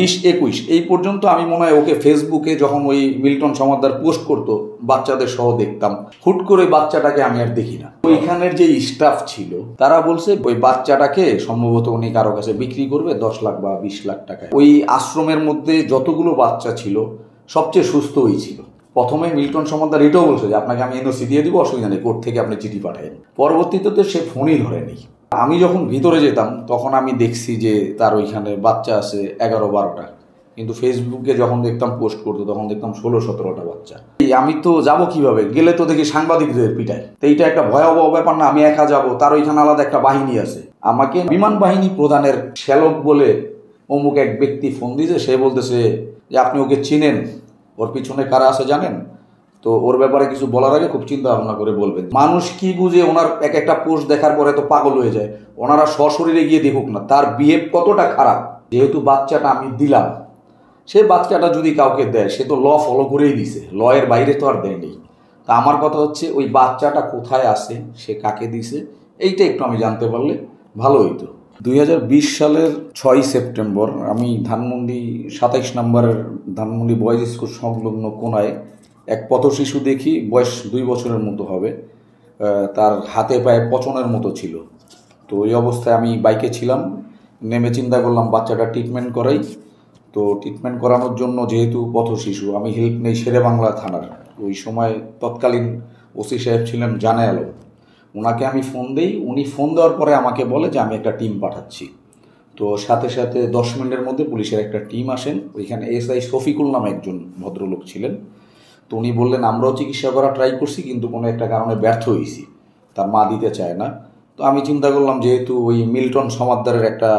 বিশ একুশ এই পর্যন্ত আমি মনে হয় ওকে ফেসবুকে যখন ওই মিল্টন সমাদার পোস্ট করতো বাচ্চাদের সহ দেখতাম হুট করে বাচ্চাটাকে আমি আর দেখি না ওইখানের যে স্টাফ ছিল তারা বলছে ওই বাচ্চাটাকে সম্ভবত উনি কারো কাছে বিক্রি করবে দশ লাখ বা বিশ লাখ টাকায় ওই আশ্রমের মধ্যে যতগুলো বাচ্চা ছিল সবচেয়ে সুস্থ ওই ছিল প্রথমে মিল্টন সমাদার এটাও বলছে যে আপনাকে আমি এনওসি দিয়ে দিব অসুবিধা নেই কোর্ট থেকে আপনি চিঠি পাঠাই পরবর্তীতে তো সে ফোনই ধরেনি আমি যখন ভিতরে যেতাম তখন আমি দেখছি যে তার ওইখানে বাচ্চা আছে এগারো বারোটা কিন্তু ফেসবুকে যখন দেখতাম পোস্ট করতো তখন দেখতাম ষোলো সতেরোটা বাচ্চা এই আমি তো যাব কিভাবে গেলে তো দেখি সাংবাদিকদের পিটাই তো এইটা একটা ভয়াবহ ব্যাপার না আমি একা যাব তার ওইখানে আলাদা একটা বাহিনী আছে আমাকে বিমান বাহিনী প্রধানের শ্যালক বলে অমুক এক ব্যক্তি ফোন দিয়েছে সে বলতেছে যে আপনি ওকে চিনেন ওর পিছনে কারা আছে জানেন তো ওর ব্যাপারে কিছু বলার আগে খুব চিন্তা ভাবনা করে বলবেন মানুষ কি বুঝে ওনার এক একটা পোস্ট দেখার পরে তো পাগল হয়ে যায় ওনারা সশরীরে গিয়ে দেখুক না তার বিহেভ কতটা খারাপ যেহেতু বাচ্চাটা আমি দিলাম সে বাচ্চাটা যদি কাউকে দেয় সে তো ল ফলো করেই দিছে ল এর বাইরে তো আর দেয়নি তা আমার কথা হচ্ছে ওই বাচ্চাটা কোথায় আছে সে কাকে দিছে এইটা একটু আমি জানতে পারলে ভালো হইতো দুই সালের ছয় সেপ্টেম্বর আমি ধানমন্ডি সাতাইশ নম্বরের ধানমন্ডি বয়েজ স্কুল সংলগ্ন কোনায় এক পথ শিশু দেখি বয়স দুই বছরের মতো হবে তার হাতে পায়ে পচনের মতো ছিল তো ওই অবস্থায় আমি বাইকে ছিলাম নেমে চিন্তা করলাম বাচ্চাটা ট্রিটমেন্ট করাই তো ট্রিটমেন্ট করানোর জন্য যেহেতু পথ শিশু আমি হেল্প নেই শেরে বাংলা থানার ওই সময় তৎকালীন ওসি সাহেব ছিলেন জানে আলো ওনাকে আমি ফোন দিই উনি ফোন দেওয়ার পরে আমাকে বলে যে আমি একটা টিম পাঠাচ্ছি তো সাথে সাথে দশ মিনিটের মধ্যে পুলিশের একটা টিম আসেন ওইখানে এসআই শফিকুল নামে একজন ভদ্রলোক ছিলেন তো উনি বললেন আমরাও চিকিৎসা করা ট্রাই করছি কিন্তু কোনো একটা কারণে ব্যর্থ হয়েছি তার মা দিতে চায় না তো আমি চিন্তা করলাম যেহেতু ওই মিল্টন সমাদ্দারের একটা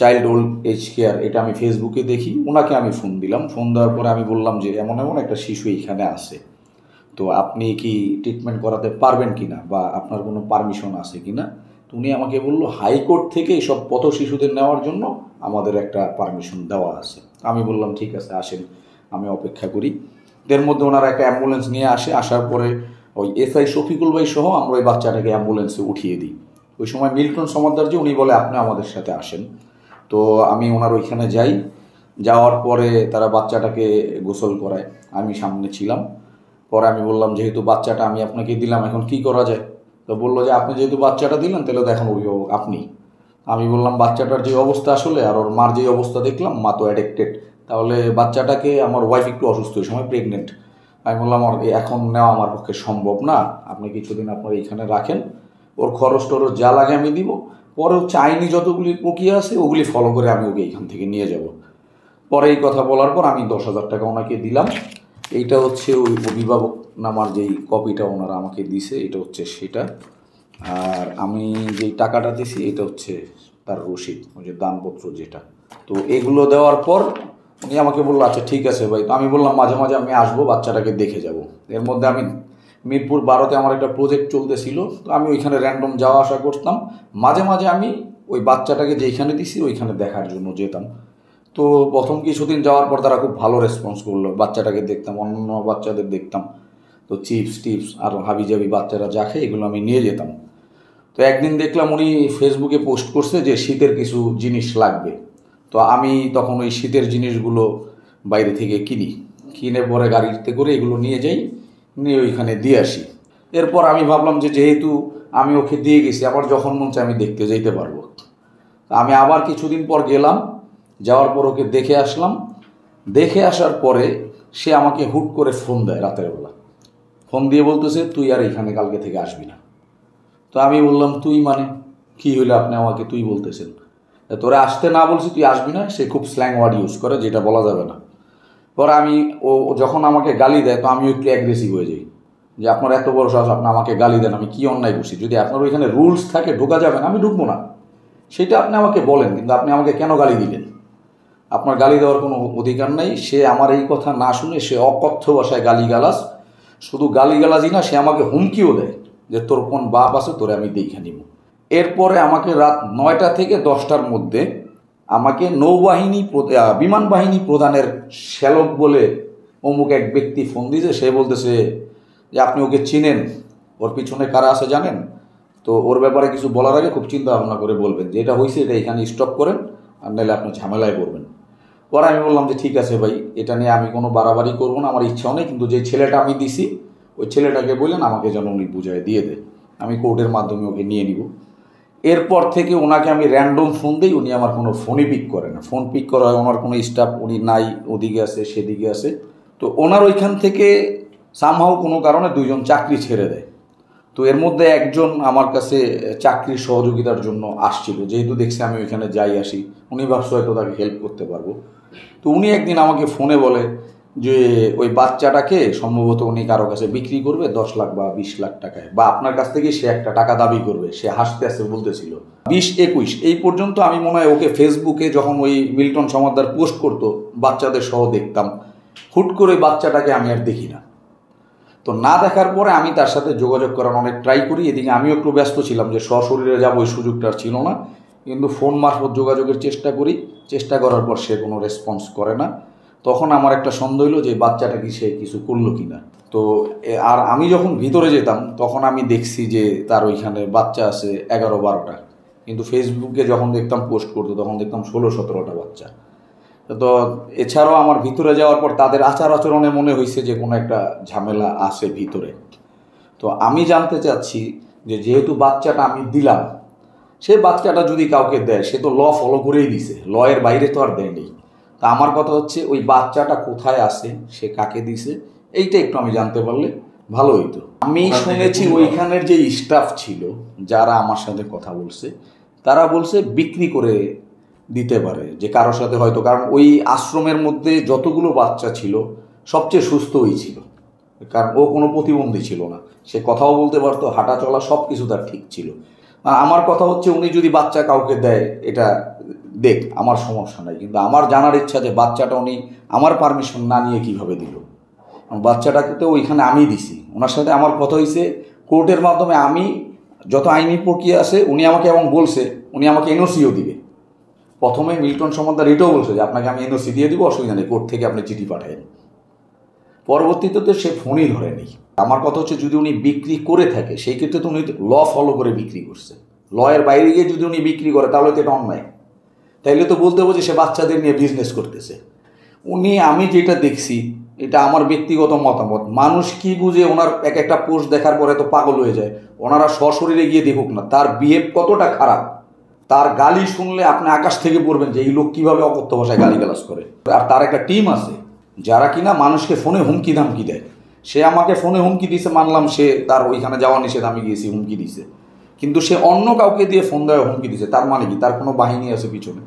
চাইল্ড ওল্ড এজ কেয়ার এটা আমি ফেসবুকে দেখি ওনাকে আমি ফোন দিলাম ফোন দেওয়ার পরে আমি বললাম যে এমন এমন একটা শিশু এইখানে আছে তো আপনি কি ট্রিটমেন্ট করাতে পারবেন কি না বা আপনার কোনো পারমিশন আছে কি না তো উনি আমাকে বললো হাইকোর্ট থেকে এইসব পথ শিশুদের নেওয়ার জন্য আমাদের একটা পারমিশন দেওয়া আছে আমি বললাম ঠিক আছে আসেন আমি অপেক্ষা করি দের মধ্যে ওনারা একটা অ্যাম্বুলেন্স নিয়ে আসে আসার পরে ওই এসআই শফিকুল ভাই সহ আমরা ওই বাচ্চাটাকে অ্যাম্বুলেন্সে উঠিয়ে দিই ওই সময় মিল্টন যে উনি বলে আপনি আমাদের সাথে আসেন তো আমি ওনার ওইখানে যাই যাওয়ার পরে তারা বাচ্চাটাকে গোসল করায় আমি সামনে ছিলাম পরে আমি বললাম যেহেতু বাচ্চাটা আমি আপনাকে দিলাম এখন কি করা যায় তো বললো যে আপনি যেহেতু বাচ্চাটা দিলেন তাহলে দেখেন অভিভাবক আপনি আমি বললাম বাচ্চাটার যে অবস্থা আসলে আর ওর মার যে অবস্থা দেখলাম মা তো অ্যাডিক্টেড তাহলে বাচ্চাটাকে আমার ওয়াইফ একটু অসুস্থ ওই সময় প্রেগনেন্ট আমি বললাম আমার এখন নেওয়া আমার পক্ষে সম্ভব না আপনি কিছুদিন আপনার এইখানে রাখেন ওর খরচ টরচ যা লাগে আমি দিব পরে চাইনি যতগুলি প্রক্রিয়া আছে ওগুলি ফলো করে আমি ওকে এইখান থেকে নিয়ে যাব পরে এই কথা বলার পর আমি দশ হাজার টাকা ওনাকে দিলাম এইটা হচ্ছে ওই অভিভাবক নামার যেই কপিটা ওনারা আমাকে দিছে এটা হচ্ছে সেটা আর আমি যেই টাকাটা দিছি এটা হচ্ছে তার রসিদ ওই যে দানপত্র যেটা তো এগুলো দেওয়ার পর উনি আমাকে বললো আচ্ছা ঠিক আছে ভাই তো আমি বললাম মাঝে মাঝে আমি আসবো বাচ্চাটাকে দেখে যাব এর মধ্যে আমি মিরপুর বারোতে আমার একটা প্রজেক্ট চলতেছিল তো আমি ওইখানে র্যান্ডম যাওয়া আসা করতাম মাঝে মাঝে আমি ওই বাচ্চাটাকে যেখানে দিছি ওইখানে দেখার জন্য যেতাম তো প্রথম কিছুদিন যাওয়ার পর তারা খুব ভালো রেসপন্স করলো বাচ্চাটাকে দেখতাম অন্য বাচ্চাদের দেখতাম তো চিপস টিপস আর হাবিজাবি বাচ্চারা যা খেয়ে এগুলো আমি নিয়ে যেতাম তো একদিন দেখলাম উনি ফেসবুকে পোস্ট করছে যে শীতের কিছু জিনিস লাগবে তো আমি তখন ওই শীতের জিনিসগুলো বাইরে থেকে কিনি কিনে পরে গাড়িতে করে এগুলো নিয়ে যাই নিয়ে ওইখানে দিয়ে আসি এরপর আমি ভাবলাম যে যেহেতু আমি ওকে দিয়ে গেছি আবার যখন মন আমি দেখতে যেতে পারবো আমি আবার কিছুদিন পর গেলাম যাওয়ার পর ওকে দেখে আসলাম দেখে আসার পরে সে আমাকে হুট করে ফোন দেয় রাতের বেলা ফোন দিয়ে বলতেছে তুই আর এখানে কালকে থেকে আসবি না তো আমি বললাম তুই মানে কি হইলে আপনি আমাকে তুই বলতেছেন তোরা আসতে না বলছি তুই আসবি না সে খুব স্ল্যাং ওয়ার্ড ইউজ করে যেটা বলা যাবে না পরে আমি ও যখন আমাকে গালি দেয় তো আমিও একটু অ্যাগ্রেসিভ হয়ে যাই যে আপনার এত বড় সাহস আপনি আমাকে গালি দেন আমি কি অন্যায় বসি যদি আপনার ওইখানে রুলস থাকে ঢোকা যাবে না আমি ঢুকবো না সেটা আপনি আমাকে বলেন কিন্তু আপনি আমাকে কেন গালি দিলেন আপনার গালি দেওয়ার কোনো অধিকার নাই সে আমার এই কথা না শুনে সে অকথ্য গালি গালিগালাজ শুধু গালিগালাজই না সে আমাকে হুমকিও দেয় যে তোর কোন বাপ আছে তোরে আমি দেখে নিব এরপরে আমাকে রাত নয়টা থেকে দশটার মধ্যে আমাকে নৌবাহিনী বিমান বাহিনী প্রধানের শ্যালক বলে অমুক এক ব্যক্তি ফোন দিয়েছে সে বলতেছে যে আপনি ওকে চিনেন ওর পিছনে কারা আছে জানেন তো ওর ব্যাপারে কিছু বলার আগে খুব চিন্তা ভাবনা করে বলবেন যে এটা হয়েছে এটা এখানে স্টপ করেন আর নাহলে আপনি ঝামেলায় পড়বেন পরে আমি বললাম যে ঠিক আছে ভাই এটা নিয়ে আমি কোনো বাড়াবাড়ি করবো না আমার ইচ্ছাও নেই কিন্তু যে ছেলেটা আমি দিছি ওই ছেলেটাকে বললেন আমাকে যেন উনি বুঝায় দিয়ে দেয় আমি কোর্টের মাধ্যমে ওকে নিয়ে নিব এরপর থেকে ওনাকে আমি র্যান্ডম ফোন দিই উনি আমার কোনো ফোনই পিক করে না ফোন পিক করা হয় ওনার কোনো স্টাফ উনি নাই ওদিকে আছে সেদিকে আছে তো ওনার ওইখান থেকে সামহাও কোনো কারণে দুজন চাকরি ছেড়ে দেয় তো এর মধ্যে একজন আমার কাছে চাকরির সহযোগিতার জন্য আসছিল যেহেতু দেখছি আমি ওইখানে যাই আসি উনি ভাবছে হয়তো তাকে হেল্প করতে পারবো তো উনি একদিন আমাকে ফোনে বলে যে ওই বাচ্চাটাকে সম্ভবত উনি কারো কাছে বিক্রি করবে দশ লাখ বা বিশ লাখ টাকায় বা আপনার কাছ থেকে সে একটা টাকা দাবি করবে সে হাসতে হাসতে বলতেছিল বিশ একুশ এই পর্যন্ত আমি মনে হয় ওকে ফেসবুকে যখন ওই মিল্টন সমাদার পোস্ট করতো বাচ্চাদের সহ দেখতাম হুট করে বাচ্চাটাকে আমি আর দেখি না তো না দেখার পরে আমি তার সাথে যোগাযোগ করার অনেক ট্রাই করি এদিকে আমিও একটু ব্যস্ত ছিলাম যে সশরীরে যাবো ওই সুযোগটা ছিল না কিন্তু ফোন মারফত যোগাযোগের চেষ্টা করি চেষ্টা করার পর সে কোনো রেসপন্স করে না তখন আমার একটা সন্দেহ হলো যে বাচ্চাটা কি সে কিছু করলো কি না তো আর আমি যখন ভিতরে যেতাম তখন আমি দেখছি যে তার ওইখানে বাচ্চা আছে এগারো বারোটা কিন্তু ফেসবুকে যখন দেখতাম পোস্ট করতো তখন দেখতাম ষোলো সতেরোটা বাচ্চা তো এছাড়াও আমার ভিতরে যাওয়ার পর তাদের আচার আচরণে মনে হয়েছে যে কোনো একটা ঝামেলা আছে ভিতরে তো আমি জানতে চাচ্ছি যে যেহেতু বাচ্চাটা আমি দিলাম সে বাচ্চাটা যদি কাউকে দেয় সে তো ল ফলো করেই দিছে ল এর বাইরে তো আর দেয়নি তা আমার কথা হচ্ছে ওই বাচ্চাটা কোথায় আসে সে কাকে দিছে এইটা একটু আমি জানতে পারলে ভালো হইতো আমি শুনেছি ওইখানের যে স্টাফ ছিল যারা আমার সাথে কথা বলছে তারা বলছে বিক্রি করে দিতে পারে যে কারোর সাথে হয়তো কারণ ওই আশ্রমের মধ্যে যতগুলো বাচ্চা ছিল সবচেয়ে সুস্থ ওই ছিল কারণ ও কোনো প্রতিবন্ধী ছিল না সে কথাও বলতে পারতো হাঁটা চলা সব কিছু তার ঠিক ছিল আমার কথা হচ্ছে উনি যদি বাচ্চা কাউকে দেয় এটা দেখ আমার সমস্যা নাই কিন্তু আমার জানার ইচ্ছা যে বাচ্চাটা উনি আমার পারমিশন না নিয়ে কিভাবে দিল বাচ্চাটাকে তো ওইখানে আমি দিছি ওনার সাথে আমার কথা হয়েছে কোর্টের মাধ্যমে আমি যত আইনি প্রক্রিয়া আছে উনি আমাকে এবং বলছে উনি আমাকে এনওসিও দিবে প্রথমে মিল্টন সম্বন্ধে রেটও বলছে যে আপনাকে আমি এনওসি দিয়ে দিব অসুবিধা নেই কোর্ট থেকে আপনি চিঠি পাঠাবেন পরবর্তীতে তো সে ফোনই ধরেনি আমার কথা হচ্ছে যদি উনি বিক্রি করে থাকে সেই ক্ষেত্রে তো উনি ল ফলো করে বিক্রি করছে লয়ের বাইরে গিয়ে যদি উনি বিক্রি করে তাহলে তো এটা অন্যায় তাইলে তো বলতে হবে যে সে বাচ্চাদের নিয়ে বিজনেস করতেছে উনি আমি যেটা দেখছি এটা আমার ব্যক্তিগত মতামত মানুষ কি বুঝে ওনার এক একটা পোস্ট দেখার পরে তো পাগল হয়ে যায় ওনারা সশরীরে গিয়ে দেখুক না তার বিহেভ কতটা খারাপ তার গালি শুনলে আপনি আকাশ থেকে পড়বেন যে এই লোক কীভাবে অকথ্য ভাষায় গালি গালাস করে আর তার একটা টিম আছে যারা কিনা মানুষকে ফোনে হুমকি ধামকি দেয় সে আমাকে ফোনে হুমকি দিছে মানলাম সে তার ওইখানে যাওয়া নিষেধ আমি গিয়েছি হুমকি দিছে কিন্তু সে অন্য কাউকে দিয়ে ফোন দেওয়া হুমকি দিচ্ছে তার মানে কি তার কোনো বাহিনী আছে পিছনে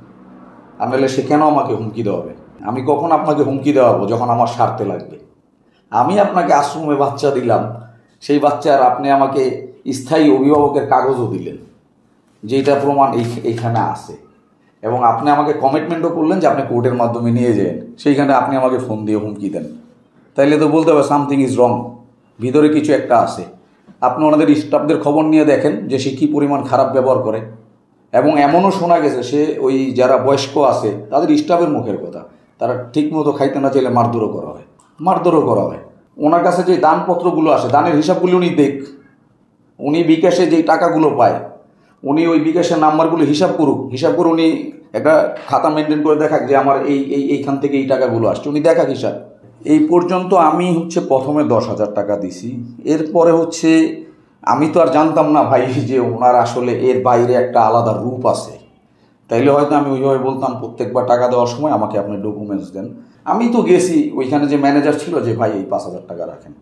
আর নাহলে সে কেন আমাকে হুমকি দেওয়াবে আমি কখন আপনাকে হুমকি দেওয়াবো যখন আমার সারতে লাগবে আমি আপনাকে আশ্রমে বাচ্চা দিলাম সেই বাচ্চার আপনি আমাকে স্থায়ী অভিভাবকের কাগজও দিলেন যেটা প্রমাণ এই এইখানে আছে এবং আপনি আমাকে কমিটমেন্টও করলেন যে আপনি কোর্টের মাধ্যমে নিয়ে যাবেন সেইখানে আপনি আমাকে ফোন দিয়ে হুমকি দেন তাইলে তো বলতে হবে সামথিং ইজ রং ভিতরে কিছু একটা আছে আপনি ওনাদের স্টাফদের খবর নিয়ে দেখেন যে সে কী পরিমাণ খারাপ ব্যবহার করে এবং এমনও শোনা গেছে সে ওই যারা বয়স্ক আছে তাদের স্টাফের মুখের কথা তারা ঠিকমতো খাইতে না চাইলে মারধরও করা হয় মারধরও করা হয় ওনার কাছে যে দানপত্রগুলো আসে দানের হিসাবগুলি উনি দেখ উনি বিকাশে যে টাকাগুলো পায় উনি ওই বিকাশের নাম্বারগুলো হিসাব করুক হিসাব করে উনি একটা খাতা মেনটেন করে দেখাক যে আমার এই এইখান থেকে এই টাকাগুলো আসছে উনি দেখাক হিসাব এই পর্যন্ত আমি হচ্ছে প্রথমে দশ হাজার টাকা দিছি এরপরে হচ্ছে আমি তো আর জানতাম না ভাই যে ওনার আসলে এর বাইরে একটা আলাদা রূপ আছে তাইলে হয়তো আমি ওইভাবে বলতাম প্রত্যেকবার টাকা দেওয়ার সময় আমাকে আপনি ডকুমেন্টস দেন আমি তো গেছি ওইখানে যে ম্যানেজার ছিল যে ভাই এই পাঁচ হাজার টাকা রাখেন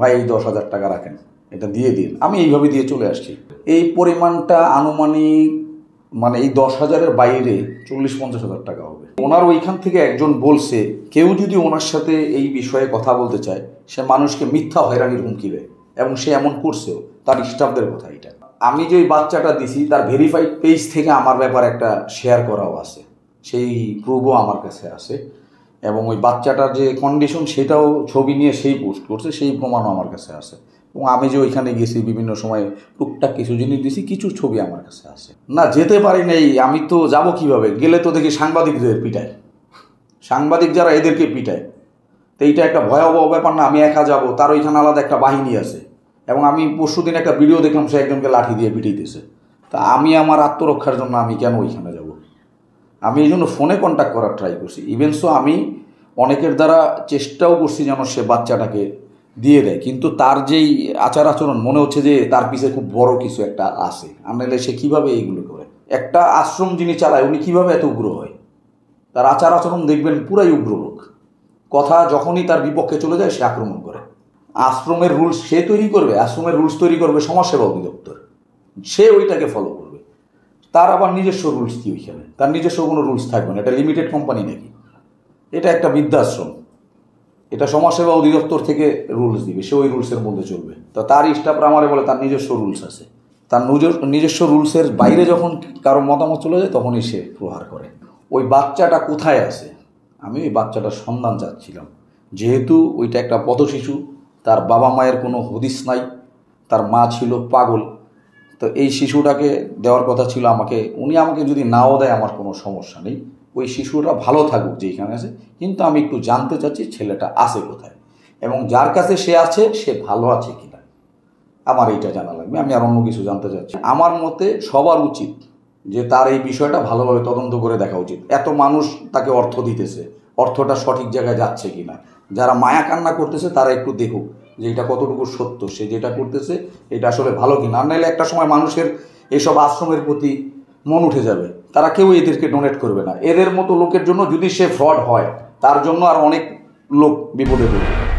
ভাই এই দশ হাজার টাকা রাখেন এটা দিয়ে দিন আমি এইভাবে দিয়ে চলে আসছি এই পরিমাণটা আনুমানিক মানে এই দশ হাজারের বাইরে চল্লিশ পঞ্চাশ হাজার টাকা হবে ওনার ওইখান থেকে একজন বলছে কেউ যদি ওনার সাথে এই বিষয়ে কথা বলতে চায় সে মানুষকে মিথ্যা হয়রানির হুমকি দেয় এবং সে এমন করছেও তার স্টাফদের কথা এটা আমি যে বাচ্চাটা দিছি তার ভেরিফাইড পেজ থেকে আমার ব্যাপারে একটা শেয়ার করাও আছে সেই প্রুভও আমার কাছে আছে এবং ওই বাচ্চাটার যে কন্ডিশন সেটাও ছবি নিয়ে সেই পোস্ট করছে সেই প্রমাণও আমার কাছে আছে এবং আমি যে ওইখানে গেছি বিভিন্ন সময়ে টুকটাক কিছু জিনিস দিয়েছি কিছু ছবি আমার কাছে আছে না যেতে পারি নাই আমি তো যাব কিভাবে গেলে তো দেখি সাংবাদিকদের পিটায় সাংবাদিক যারা এদেরকে পিটায় তো এইটা একটা ভয়াবহ ব্যাপার না আমি একা যাব তার ওইখানে আলাদা একটা বাহিনী আছে এবং আমি পরশু দিন একটা ভিডিও দেখলাম সে একজনকে লাঠি দিয়ে পিটিয়েছে তা আমি আমার আত্মরক্ষার জন্য আমি কেন ওইখানে যাব আমি এই জন্য ফোনে কন্ট্যাক্ট করার ট্রাই করছি ইভেন সো আমি অনেকের দ্বারা চেষ্টাও করছি যেন সে বাচ্চাটাকে দিয়ে দেয় কিন্তু তার যেই আচার আচরণ মনে হচ্ছে যে তার পিছে খুব বড় কিছু একটা আছে আনলে সে কীভাবে এইগুলো করে একটা আশ্রম যিনি চালায় উনি কীভাবে এত উগ্র হয় তার আচার আচরণ দেখবেন পুরাই উগ্র লোক কথা যখনই তার বিপক্ষে চলে যায় সে আক্রমণ করে আশ্রমের রুলস সে তৈরি করবে আশ্রমের রুলস তৈরি করবে সমাজসেবা অধিদপ্তর সে ওইটাকে ফলো করবে তার আবার নিজস্ব রুলস কি ওইখানে তার নিজস্ব কোনো রুলস থাকবে না এটা লিমিটেড কোম্পানি নাকি এটা একটা বৃদ্ধাশ্রম এটা সমাজসেবা অধিদপ্তর থেকে রুলস দিবে সে ওই রুলসের মধ্যে চলবে তা তার স্টাফরা আমারে বলে তার নিজস্ব রুলস আছে তার নিজস্ব রুলসের বাইরে যখন কারো মতামত চলে যায় তখনই সে প্রহার করে ওই বাচ্চাটা কোথায় আছে আমি ওই বাচ্চাটার সন্ধান চাচ্ছিলাম যেহেতু ওইটা একটা পথশিশু তার বাবা মায়ের কোনো হদিস নাই তার মা ছিল পাগল তো এই শিশুটাকে দেওয়ার কথা ছিল আমাকে উনি আমাকে যদি নাও দেয় আমার কোনো সমস্যা নেই ওই শিশুরা ভালো থাকুক যেখানে আছে কিন্তু আমি একটু জানতে চাচ্ছি ছেলেটা আছে কোথায় এবং যার কাছে সে আছে সে ভালো আছে কিনা আমার এইটা জানা লাগবে আমি আর অন্য কিছু জানতে চাচ্ছি আমার মতে সবার উচিত যে তার এই বিষয়টা ভালোভাবে তদন্ত করে দেখা উচিত এত মানুষ তাকে অর্থ দিতেছে অর্থটা সঠিক জায়গায় যাচ্ছে কি না যারা মায়া কান্না করতেছে তারা একটু দেখুক যে এটা কতটুকু সত্য সে যেটা করতেছে এটা আসলে ভালো কিনা আর নাহলে একটা সময় মানুষের এসব আশ্রমের প্রতি মন উঠে যাবে তারা কেউ এদেরকে ডোনেট করবে না এদের মতো লোকের জন্য যদি সে ফ্রড হয় তার জন্য আর অনেক লোক বিপদে পড়বে